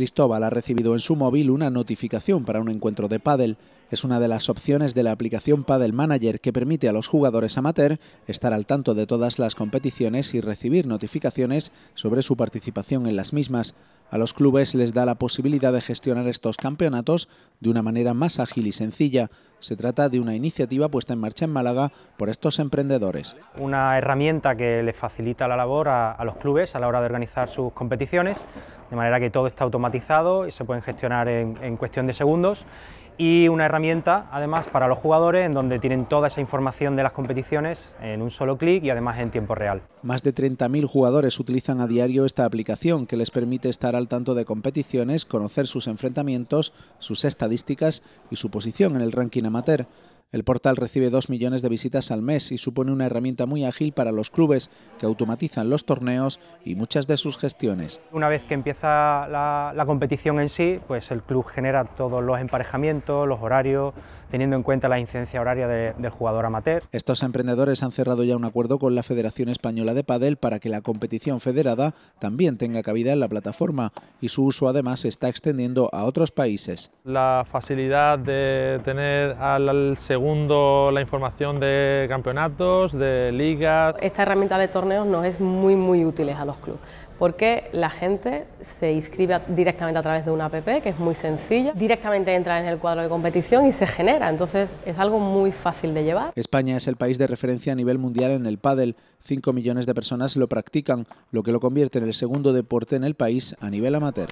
Cristóbal ha recibido en su móvil una notificación para un encuentro de pádel es una de las opciones de la aplicación Padel Manager que permite a los jugadores amateur estar al tanto de todas las competiciones y recibir notificaciones sobre su participación en las mismas. A los clubes les da la posibilidad de gestionar estos campeonatos de una manera más ágil y sencilla. Se trata de una iniciativa puesta en marcha en Málaga por estos emprendedores. Una herramienta que les facilita la labor a, los clubes a la hora de organizar sus competiciones, de manera que todo está automatizado y se pueden gestionar en cuestión de segundos y una herramienta además para los jugadores en donde tienen toda esa información de las competiciones en un solo clic y además en tiempo real. Más de 30.000 jugadores utilizan a diario esta aplicación que les permite estar al tanto de competiciones, conocer sus enfrentamientos, sus estadísticas y su posición en el ranking amateur. El portal recibe 2 millones de visitas al mes y supone una herramienta muy ágil para los clubes que automatizan los torneos y muchas de sus gestiones. Una vez que empieza la, competición en sí, pues el club genera todos los emparejamientos, los horarios, teniendo en cuenta la incidencia horaria del jugador amateur. Estos emprendedores han cerrado ya un acuerdo con la Federación Española de Padel para que la competición federada también tenga cabida en la plataforma y su uso además se está extendiendo a otros países. La facilidad de tener al segundo segundo la información de campeonatos, de ligas. Esta herramienta de torneos nos es muy, muy útil a los clubes porque la gente se inscribe directamente a través de una app, que es muy sencilla, directamente entra en el cuadro de competición y se genera, entonces es algo muy fácil de llevar. España es el país de referencia a nivel mundial en el pádel, 5 millones de personas lo practican, lo que lo convierte en el segundo deporte en el país a nivel amateur.